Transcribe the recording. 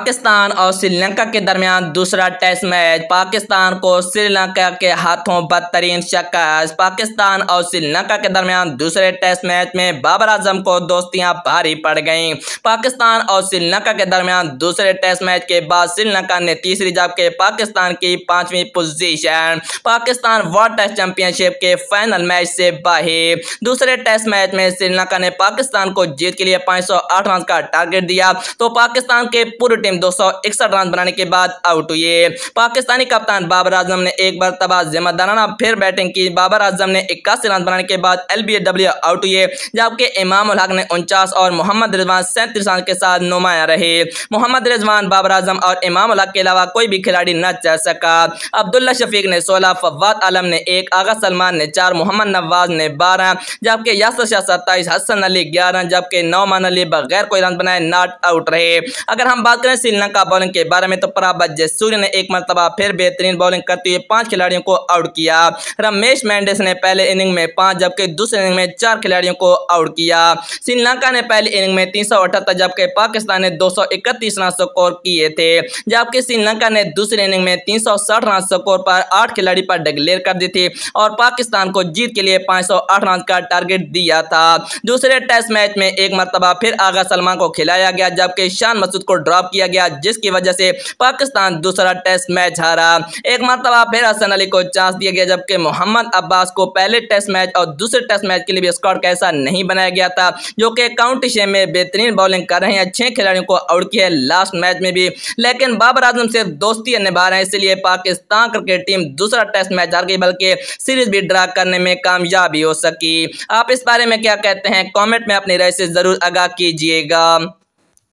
पाकिस्तान और श्रीलंका के दरमियान दूसरा टेस्ट मैच पाकिस्तान को श्रीलंका के हाथों बदतरीन शिकस्त पाकिस्तान और श्रीलंका के दरमियान दूसरे टेस्ट मैच में बाबर आजम को दोस्तियां भारी पड़ गईं पाकिस्तान और श्रीलंका के दरमियान दूसरे टेस्ट मैच के बाद श्रीलंका ने तीसरी जबकि पाकिस्तान की पांचवी position Pakistan world test championship के फाइनल मैच से बाहर दूसरे टेस्ट मैच में श्रीलंका ने पाकिस्तान को जीत के लिए पांच सौ आठ रन का टारगेट दिया तो पाकिस्तान के पूरे टीम दो रन बनाने के बाद आउट हुई पाकिस्तानी कप्तान बाबर आजम ने एक बार तबाह जिम्मेदाराना फिर बैटिंग की बाबर आजम ने इक्यासी रन बनाने के बाद एल आउट हुए जबकि इमाम उलहक ने उनचास और मोहम्मद रिजवान सैंतीस रन के साथ नुमाया रहे मोहम्मद रिजवान बाबर आजम और इमाम उलहक के अलावा कोई भी खिलाड़ी न चल सका अब्दुल्ला शफीक ने सोलह फवाद आलम ने एक आगा सलमान ने चार मोहम्मद नवाज ने बारह जबकि यासर शाह सत्ताईस हसन अली ग्यारह जबकि नौमान अली बगैर कोई रन बनाए नॉट आउट रहे अगर हम बात करें श्रीलंका बॉलिंग के बारे में तो प्रभात सूर्य ने एक मरतबा फिर बेहतरीन बॉलिंग करते हुए पांच खिलाड़ियों को आउट किया रमेश मेंडिस ने पहले इनिंग में पांच जबकि दूसरे इनिंग में चार खिलाड़ियों को आउट किया श्रीलंका ने पहले इनिंग में तीन जबकि पाकिस्तान ने दो रन स्कोर किए थे जबकि श्रीलंका ने दूसरे इनिंग में तीन रन स्कोर पर आठ खिलाड़ी पर डिक्लेयर कर दी थी और पाकिस्तान को जीत के लिए पाँच रन का टारगेट दिया था दूसरे टेस्ट मैच में एक मरतबा फिर आगा सलमान को खिलाया गया जबकि शान मसूद को ड्रॉप किया किया गया जिसकी वजह से पाकिस्तान दूसरा टेस्ट मैच हारा एक मरतबा फिर हसन अली को चांस दिया गया जबकि मोहम्मद अब्बास को पहले टेस्ट मैच और दूसरे टेस्ट मैच के लिए भी स्कॉट कैसा नहीं बनाया गया था जो कि काउंटी शेम में बेहतरीन बॉलिंग कर रहे हैं छह खिलाड़ियों को आउट किया है लास्ट मैच में भी लेकिन बाबर आजम सिर्फ दोस्ती निभा रहे हैं इसलिए पाकिस्तान क्रिकेट टीम दूसरा टेस्ट मैच हार गई बल्कि सीरीज भी ड्रा करने में कामयाब हो सकी आप इस बारे में क्या कहते हैं कॉमेंट में अपनी राय से जरूर आगाह कीजिएगा